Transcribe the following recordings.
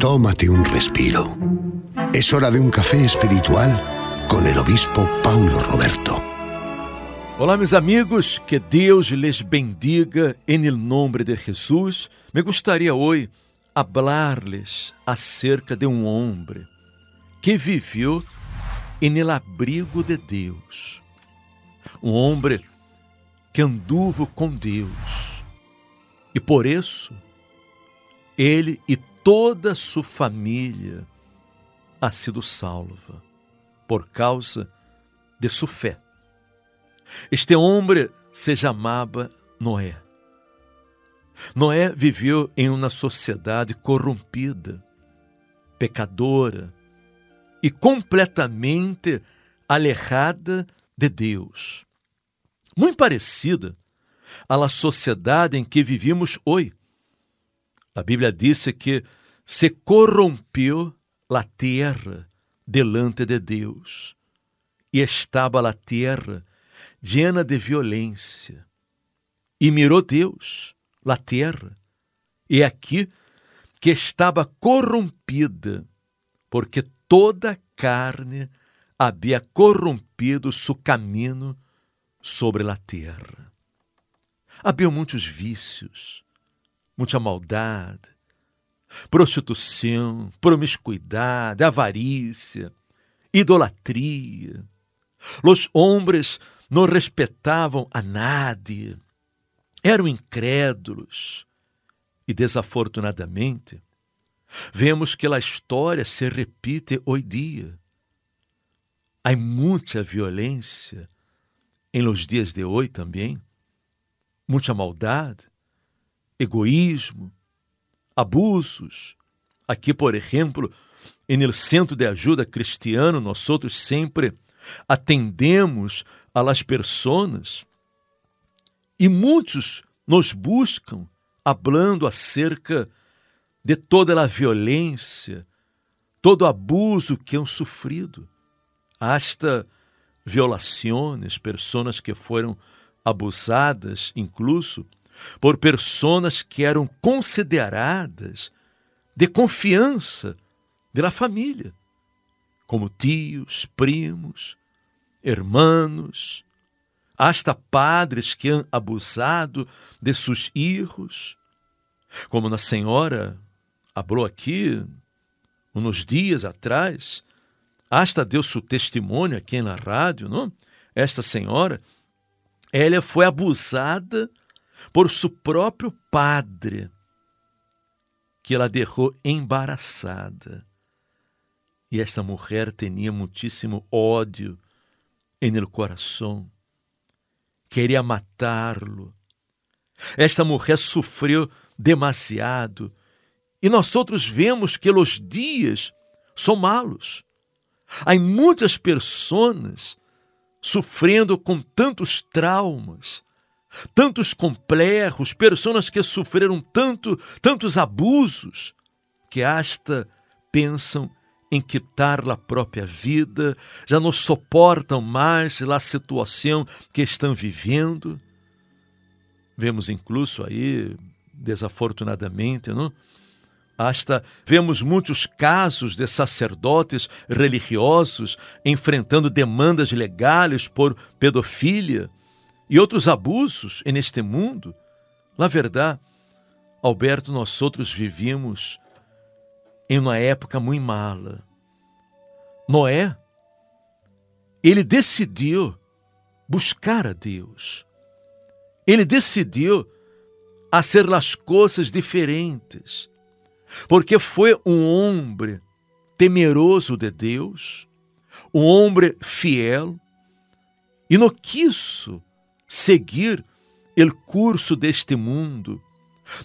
Tómate un respiro. Es hora de un café espiritual con el obispo Paulo Roberto. Olá, meus amigos, que Deus lhes bendiga em nome de Jesus. Me gostaria hoje falar-lhes acerca de um homem que viveu em abrigo de Deus. Um homem que anduvo com Deus. E por isso, ele e toda sua família ha sido salva por causa de sua fé. Este homem se chamava Noé. Noé viveu em uma sociedade corrompida, pecadora e completamente alejada de Deus. Muito parecida à sociedade em que vivimos hoje. A Bíblia disse que se corrompeu a terra delante de Deus, e estava a terra llena de violência. E mirou Deus a terra, e aqui que estava corrompida, porque toda a carne havia corrompido seu caminho sobre a terra. Havia muitos vícios, muita maldade, prostituição, promiscuidade, avarícia, idolatria. Los homens não respeitavam a nadie, eram incrédulos. E desafortunadamente, vemos que a história se repite hoje dia. Há muita violência em los dias de hoje também, muita maldade, egoísmo, abusos. Aqui, por exemplo, no Centro de Ajuda Cristiano, nós outros sempre atendemos a las e muitos nos buscam hablando acerca de toda a violência, todo abuso que han sofrido, hasta violações, pessoas que foram abusadas, incluso por pessoas que eram consideradas de confiança pela família, como tios, primos, irmãos, hasta padres que han abusado de seus hijos, como na senhora falou aqui uns dias atrás, hasta deu seu testemunho aqui na rádio, não? Esta senhora, ela foi abusada por seu próprio padre, que ela derrou embaraçada. E esta mulher tinha muitíssimo ódio em el coração. Queria matá-lo. Esta mulher sofreu demasiado. E nós outros vemos que os dias são malos. Há muitas pessoas sofrendo com tantos traumas tantos complejos, pessoas que sofreram tanto, tantos abusos, que hasta pensam em quitar a própria vida, já não suportam mais a situação que estão vivendo. Vemos incluso aí, desafortunadamente, não? Hasta vemos muitos casos de sacerdotes religiosos enfrentando demandas legais por pedofilia e outros abusos neste mundo, na verdade, Alberto, nós outros vivíamos em uma época muito mala. Noé, ele decidiu buscar a Deus. Ele decidiu a ser as coisas diferentes, porque foi um homem temeroso de Deus, um homem fiel, e não quis seguir o curso deste mundo.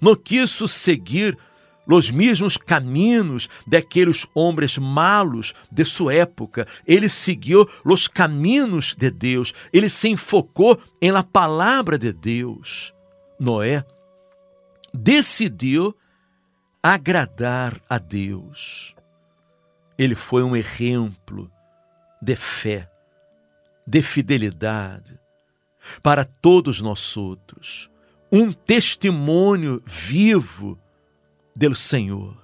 Não quis seguir os mesmos caminhos daqueles homens malos de sua época. Ele seguiu os caminhos de Deus. Ele se enfocou em la palavra de Deus. Noé decidiu agradar a Deus. Ele foi um exemplo de fé, de fidelidade, para todos nós outros, um testemunho vivo do Senhor.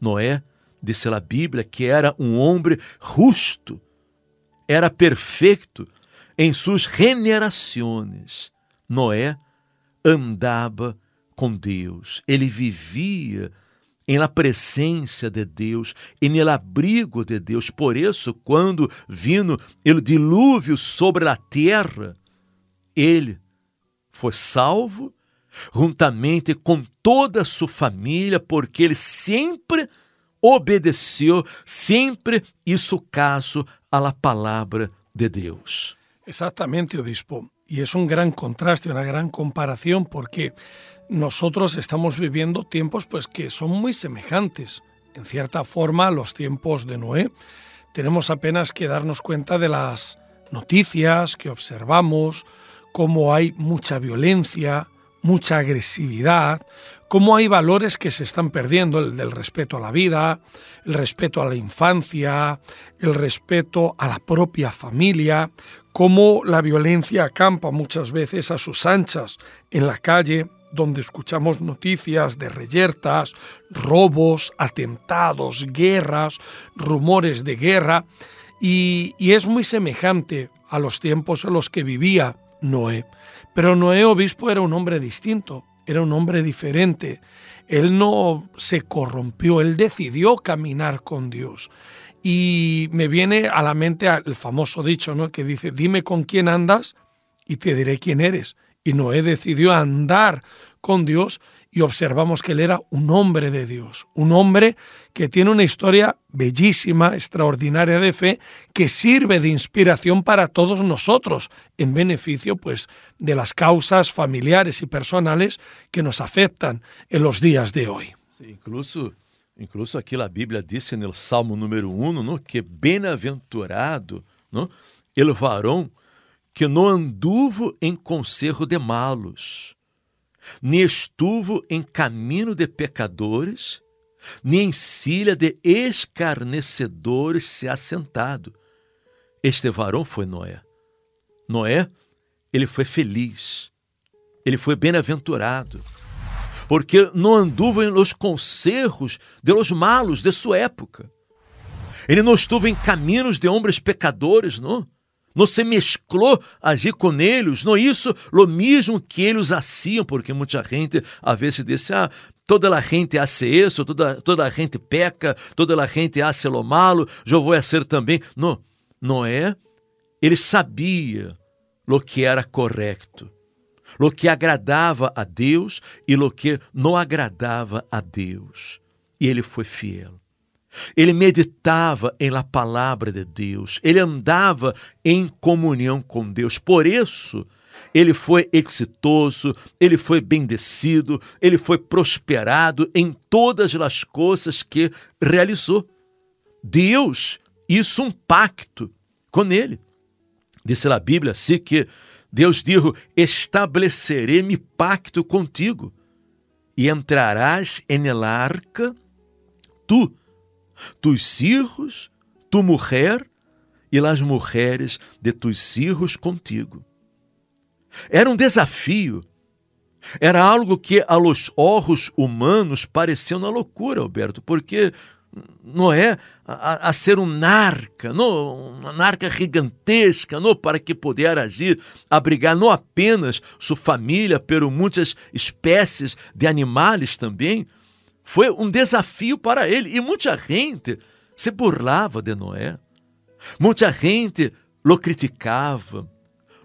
Noé, disse a Bíblia, que era um homem justo, era perfeito em suas generações. Noé andava com Deus, ele vivia em la presença de Deus, e no abrigo de Deus. Por isso, quando vino o dilúvio sobre a terra, Él fue salvo, juntamente con toda su familia porque él siempre obedeció, siempre hizo caso a la palabra de Dios. Exactamente, obispo. Y es un gran contraste, una gran comparación, porque nosotros estamos viviendo tiempos pues, que son muy semejantes, en cierta forma, a los tiempos de Noé. Tenemos apenas que darnos cuenta de las noticias que observamos, cómo hay mucha violencia, mucha agresividad, cómo hay valores que se están perdiendo, el del respeto a la vida, el respeto a la infancia, el respeto a la propia familia, cómo la violencia acampa muchas veces a sus anchas en la calle, donde escuchamos noticias de reyertas, robos, atentados, guerras, rumores de guerra, y, y es muy semejante a los tiempos en los que vivía Noé. Pero Noé obispo era un hombre distinto, era un hombre diferente. Él no se corrompió, él decidió caminar con Dios. Y me viene a la mente el famoso dicho, ¿no? Que dice, dime con quién andas y te diré quién eres. Y Noé decidió andar con Dios y observamos que él era un hombre de Dios, un hombre que tiene una historia bellísima, extraordinaria de fe, que sirve de inspiración para todos nosotros en beneficio pues de las causas familiares y personales que nos afectan en los días de hoy. incluso aquí la Biblia dice en el Salmo número 1, no, que «Benaventurado no, el varón que no anduvo en consejo de malos, nem estuvo em caminho de pecadores, nem em cilha de escarnecedores se assentado. Este varão foi Noé. Noé, ele foi feliz, ele foi bem-aventurado, porque não anduvo nos conserros de los malos de sua época. Ele não estuvo em caminhos de homens pecadores, não? não se mesclou agir com eles, não é isso, lo mesmo que eles assim, porque muita gente a se diz, ah, toda a gente hace isso, toda, toda a gente peca, toda a gente hace lo malo, eu vou ser também. Não, Noé, ele sabia lo que era correto, lo que agradava a Deus e lo que não agradava a Deus. E ele foi fiel. Ele meditava em la palavra de Deus, ele andava em comunhão com Deus. Por isso, ele foi exitoso, ele foi bendecido, ele foi prosperado em todas as coisas que realizou. Deus hizo um pacto com ele. Diz a Bíblia assim que Deus disse, Estabelecerei-me pacto contigo, e entrarás em el arca, tu tus hijos, tu mulher e las mulheres de tus hijos contigo. Era um desafio. Era algo que a los orros humanos pareceu uma loucura, Alberto, porque Noé a, a ser um narca, no, uma narca gigantesca, não para que puder agir, abrigar não apenas sua família, pero muitas espécies de animais também, foi um desafio para ele. E muita gente se burlava de Noé. Muita gente lo criticava,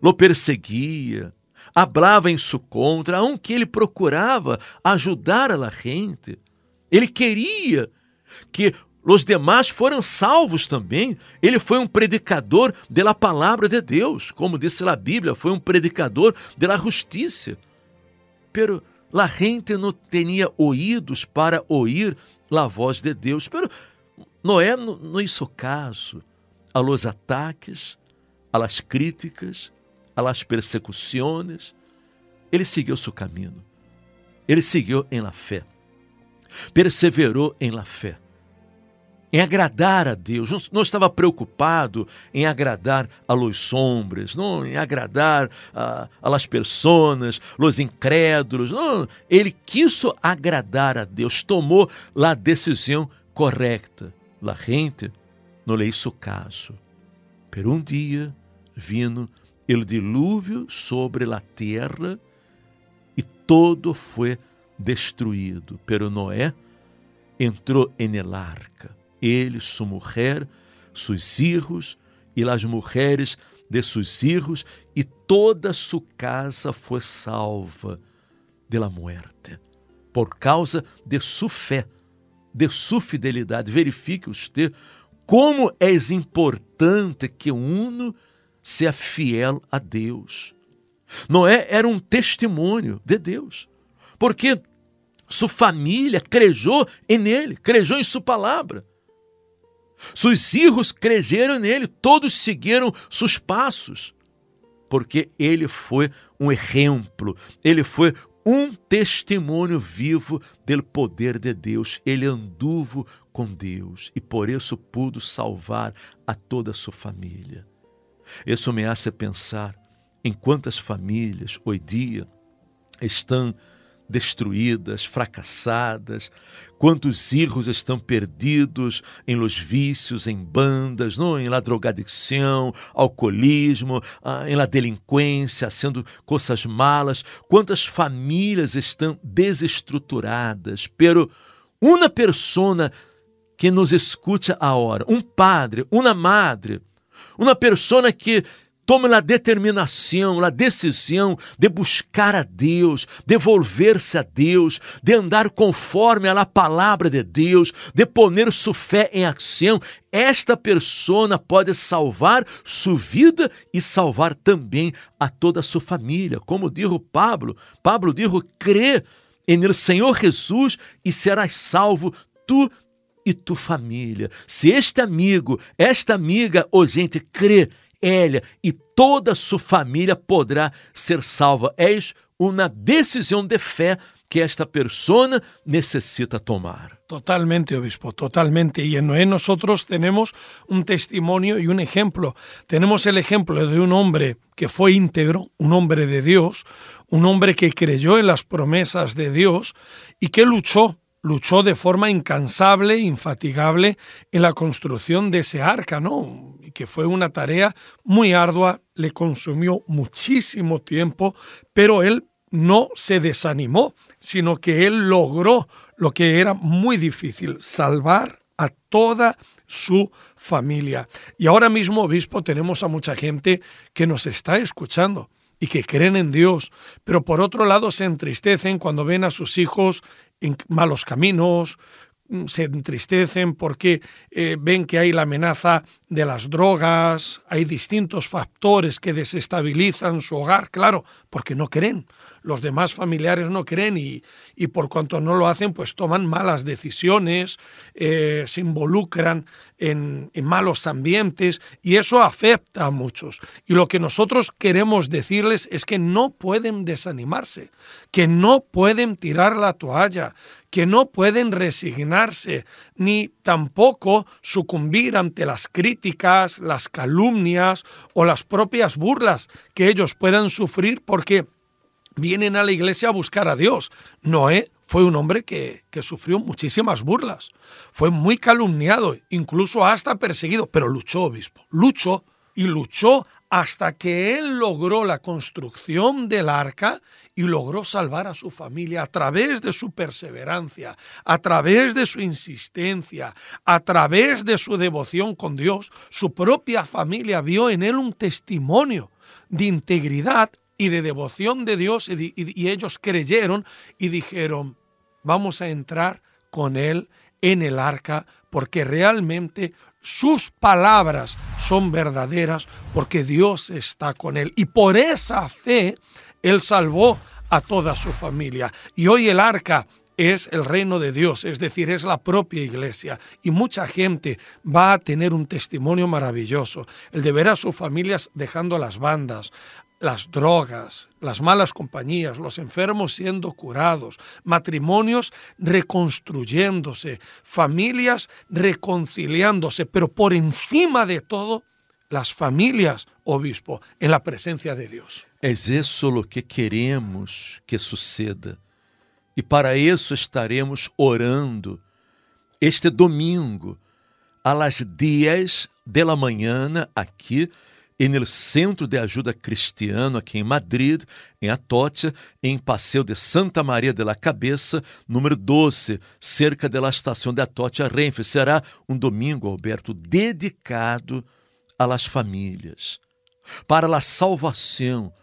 lo perseguia, hablava em sua contra, que ele procurava ajudar a la gente. Ele queria que os demais foram salvos também. Ele foi um predicador da palavra de Deus, como disse a Bíblia, foi um predicador da justiça. Pero La gente não tinha ouídos para ouvir a voz de Deus. Pero Noé não, hizo caso a los ataques, a las críticas, a las persecuções. Ele seguiu seu caminho. Ele seguiu em la fé. Perseverou em la fé em agradar a Deus, não, não estava preocupado em agradar a los sombras, não em agradar a, a las personas, los incrédulos, não, ele quis agradar a Deus, tomou a decisão correta. La gente não le hizo caso. Por um dia vino o dilúvio sobre a terra e todo foi destruído. Pero Noé entrou en el arca ele, sua mulher, seus filhos e as mulheres de seus filhos e toda sua casa foi salva da morte por causa de sua fé, de sua fidelidade. Verifique usted como é importante que uno seja fiel a Deus. Noé era um testemunho de Deus, porque sua família crejou em ele, crejou em sua palavra. Seus hijos cresceram nele, todos seguiram seus passos, porque ele foi um exemplo, ele foi um testemunho vivo do poder de Deus. Ele anduvo com Deus e por isso pudo salvar a toda a sua família. Isso me hace pensar em quantas famílias hoje dia estão destruídas, fracassadas, quantos erros estão perdidos em los vícios, em bandas, não, em la drogadicção, alcoolismo, ah, em la delinquência, sendo coisas malas, quantas famílias estão desestruturadas, pero uma persona que nos escute a hora, um padre, uma madre, uma pessoa que Tome a determinação, a decisão de buscar a Deus, de volver-se a Deus, de andar conforme a palavra de Deus, de poner sua fé em ação. Esta pessoa pode salvar sua vida e salvar também a toda a sua família. Como dijo Pablo, Pablo diz: crê em Senhor Jesus e serás salvo tu e tua família. Se este amigo, esta amiga, ou gente, crê Él y e toda su familia podrá ser salva. Es una decisión de fe que esta persona necesita tomar. Totalmente, obispo, totalmente. Y en Noé nosotros tenemos un testimonio y un ejemplo. Tenemos el ejemplo de un hombre que fue íntegro, un hombre de Dios, un hombre que creyó en las promesas de Dios y que luchó luchó de forma incansable, infatigable en la construcción de ese arca, ¿no? que fue una tarea muy ardua, le consumió muchísimo tiempo, pero él no se desanimó, sino que él logró lo que era muy difícil, salvar a toda su familia. Y ahora mismo, obispo, tenemos a mucha gente que nos está escuchando y que creen en Dios, pero por otro lado se entristecen cuando ven a sus hijos en malos caminos, mm, se entristecen porque eh, ven que hay la amenaza de las drogas, hay distintos factores que desestabilizan su hogar, claro, porque no creen, los demás familiares no creen y, y por cuanto no lo hacen, pues toman malas decisiones, eh, se involucran en, en malos ambientes y eso afecta a muchos. Y lo que nosotros queremos decirles es que no pueden desanimarse, que no pueden tirar la toalla, que no pueden resignarse ni tampoco sucumbir ante las críticas, las calumnias o las propias burlas que ellos puedan sufrir porque vienen a la iglesia a buscar a Dios. Noé fue un hombre que, sufrió muchísimas burlas, fue muy calumniado, incluso hasta perseguido, pero luchó, obispo, luchó y luchó hasta que él logró la construcción del arca y logró salvar a su familia a través de su perseverancia, a través de su insistencia, a través de su devoción con Dios. Su propia familia vio en él un testimonio de integridad y de devoción de Dios y, ellos creyeron y dijeron, vamos a entrar con Él en el arca porque realmente sus palabras son verdaderas porque Dios está con él. Y por esa fe, él salvó a toda su familia. Y hoy el arca es el reino de Dios, es decir, es la propia iglesia. Y mucha gente va a tener un testimonio maravilloso. El de ver a sus familias dejando las bandas, las drogas, las malas compañías, los enfermos siendo curados, matrimonios reconstruyéndose, familias reconciliándose, pero por encima de todo, las familias, obispo, en la presencia de Dios. Es eso lo que queremos que suceda. Y para eso estaremos orando este domingo, a las 10 de la mañana aquí, E no Centro de Ajuda Cristiano aqui em Madrid, em Atocha, em Passeio de Santa Maria de la Cabeça, número 12, cerca da estação de Atocha Renfe. Será um domingo, Alberto, dedicado às famílias, para a salvação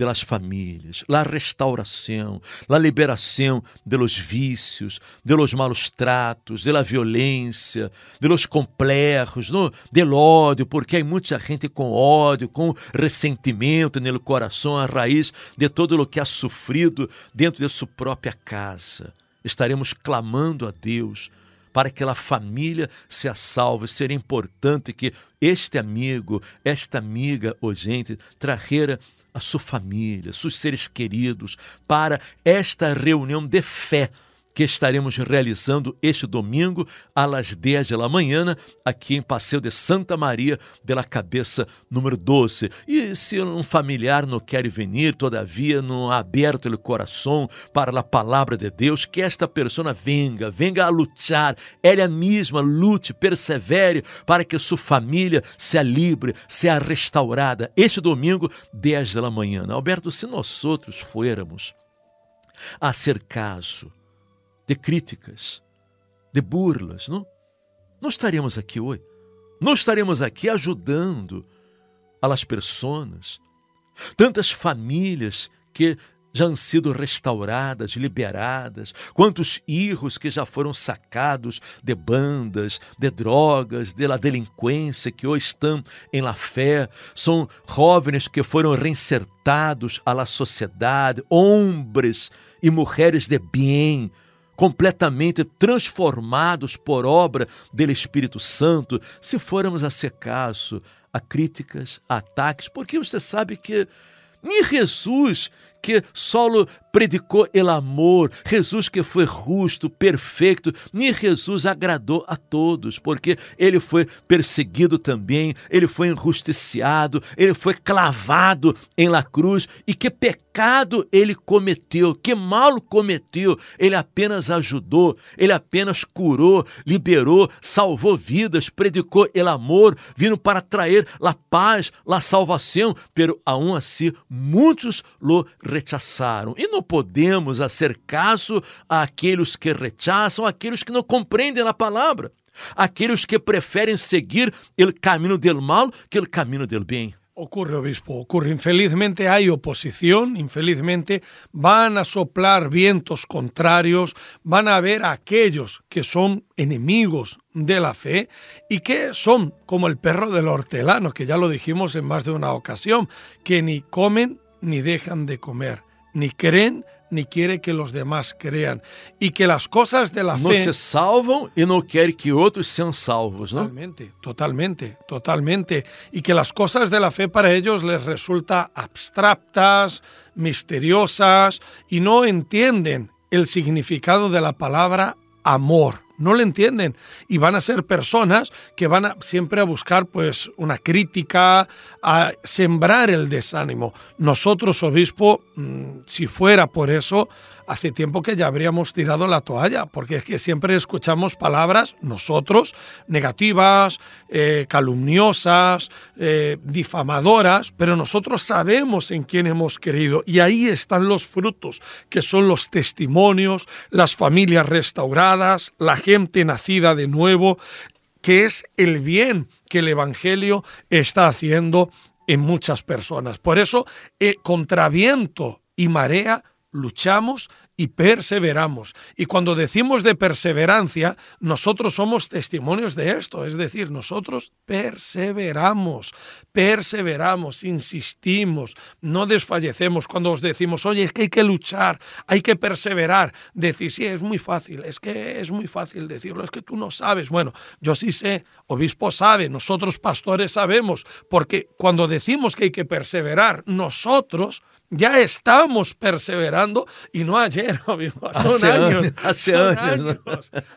pelas famílias, la restauração, la liberação de los vícios, de los malos tratos, de la violência, de los complejos, no, del ódio, porque há muita gente com ódio, com ressentimento no coração, a raiz de todo o que ha sofrido dentro de sua própria casa. Estaremos clamando a Deus para que a família seja salva. Seria importante que este amigo, esta amiga, ou oh gente, trajera a sua família, seus seres queridos, para esta reunião de fé que estaremos realizando este domingo, às 10 da manhã, aqui em Passeio de Santa Maria, pela Cabeça número 12. E se um familiar não quer vir, todavia, não aberto o coração para a palavra de Deus, que esta pessoa venga, venga a lutar, ela mesma lute, persevere, para que sua família seja livre, seja restaurada. Este domingo, 10 da manhã. Alberto, se nós outros fôramos a ser caso, de críticas, de burlas, não? Não estaremos aqui hoje. Não estaremos aqui ajudando as pessoas, tantas famílias que já han sido restauradas, liberadas, quantos erros que já foram sacados de bandas, de drogas, de la delinquência que hoje estão em la fé, são jovens que foram reinsertados à la sociedade, homens e mulheres de bem, completamente transformados por obra dele Espírito Santo, se formos a ser caso a críticas, a ataques, porque você sabe que nem Jesus que solo predicou el amor, Jesus que foi justo, perfeito, e Jesus agradou a todos, porque ele foi perseguido também, ele foi injusticiado, ele foi clavado em la cruz, e que pecado ele cometeu, que mal cometeu, ele apenas ajudou, ele apenas curou, liberou, salvou vidas, predicou el amor, vindo para trazer la paz, la salvação, pero aún assim muitos lo rechazaron. E não podemos hacer caso aquellos que rechazan aquellos que não compreendem a palavra, aquellos que prefieren seguir el camino del mal que el camino del bien. Ocurre, obispo, ocurre. Infelizmente hay oposición, infelizmente van a soplar vientos contrarios, van a haber aquellos que son enemigos de la fe y que son como el perro del hortelano, que ya lo dijimos en más de una ocasión, que ni comen ni dejan de comer, ni creen ni quiere que los demás crean y que las cosas de la fe... no se salvan y e no quiere que otros sean salvos, ¿no? Totalmente, totalmente, totalmente y que las cosas de la fe para ellos les resulta abstractas, misteriosas y no entienden el significado de la palabra amor no le entienden y van a ser personas que van a, siempre a buscar pues una crítica, a sembrar el desánimo. Nosotros, obispo, mm, si fuera por eso, hace tiempo que ya habríamos tirado la toalla, porque es que siempre escuchamos palabras, nosotros, negativas, eh, calumniosas, eh, difamadoras, pero nosotros sabemos en quién hemos creído y ahí están los frutos, que son los testimonios, las familias restauradas, la gente nacida de nuevo, que es el bien que el Evangelio está haciendo en muchas personas. Por eso, eh, contraviento y marea, luchamos y perseveramos. Y cuando decimos de perseverancia, nosotros somos testimonios de esto, es decir, nosotros perseveramos, perseveramos, insistimos, no desfallecemos cuando os decimos, oye, es que hay que luchar, hay que perseverar. Decís, sí, es muy fácil, es que es muy fácil decirlo, es que tú no sabes. Bueno, yo sí sé, obispo sabe, nosotros pastores sabemos, porque cuando decimos que hay que perseverar, nosotros ya estamos perseverando y no ayer, amigo, son hace años, hace años,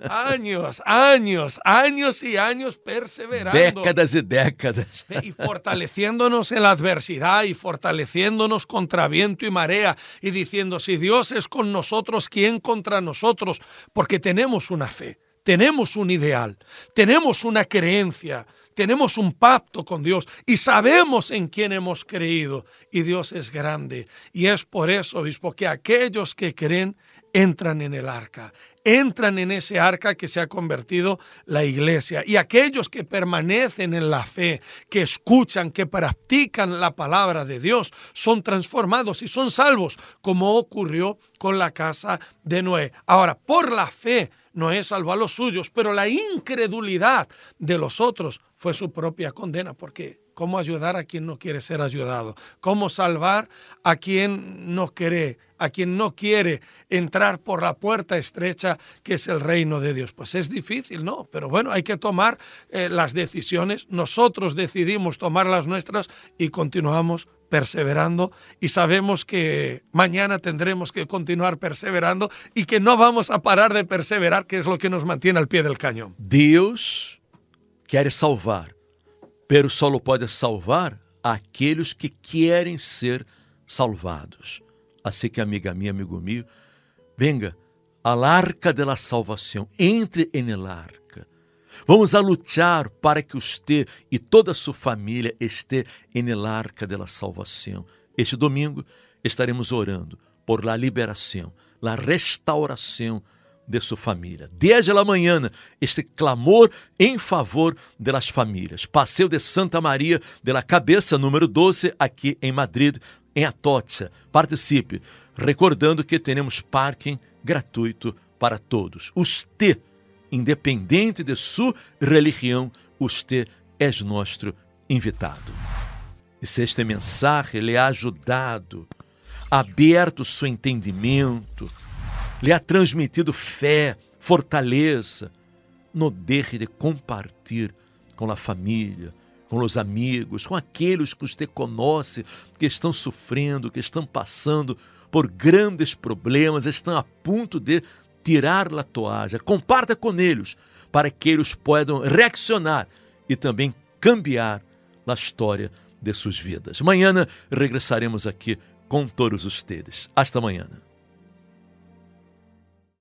años, años, años, años, y años perseverando. Décadas y décadas. Y fortaleciéndonos en la adversidad y fortaleciéndonos contra viento y marea y diciendo, si Dios es con nosotros, ¿quién contra nosotros? Porque tenemos una fe, tenemos un ideal, tenemos una creencia, tenemos un pacto con Dios y sabemos en quién hemos creído. Y Dios es grande. Y es por eso, obispo, que aquellos que creen entran en el arca, entran en ese arca que se ha convertido la iglesia. Y aquellos que permanecen en la fe, que escuchan, que practican la palabra de Dios, son transformados y son salvos, como ocurrió con la casa de Noé. Ahora, por la fe, no es salvar los suyos, pero la incredulidad de los otros fue su propia condena, porque cómo ayudar a quien no quiere ser ayudado, cómo salvar a quien no quiere, a quien no quiere entrar por la puerta estrecha que es el reino de Dios. Pues es difícil, ¿no? Pero bueno, hay que tomar eh, las decisiones, nosotros decidimos tomar las nuestras y continuamos perseverando y sabemos que mañana tendremos que continuar perseverando y que no vamos a parar de perseverar, que es lo que nos mantiene al pie del cañón. Dios quiere salvar Pero solo pode salvar aqueles que querem ser salvados. Assim que, amiga minha, amigo meu, venga al arca de la salvação, entre en el arca. Vamos a lutar para que você e toda a sua família estejam en el arca de la salvação. Este domingo estaremos orando por la liberação, la restauração de sua família. Desde a manhã, este clamor em favor das famílias. Passeio de Santa Maria de la Cabeça, número 12, aqui em Madrid, em Atocha. Participe, recordando que temos parking gratuito para todos. Usted, independente de sua religião, usted é nosso invitado. E se este mensagem lhe ajudado, aberto seu entendimento, lhe ha transmitido fé, fortaleza. No deixe de compartilhar com a família, com os amigos, com aqueles que você conhece, que estão sofrendo, que estão passando por grandes problemas, estão a ponto de tirar a toalha. Comparta com eles para que eles possam reaccionar e também cambiar a história de suas vidas. Amanhã regressaremos aqui com todos os teles. Hasta amanhã.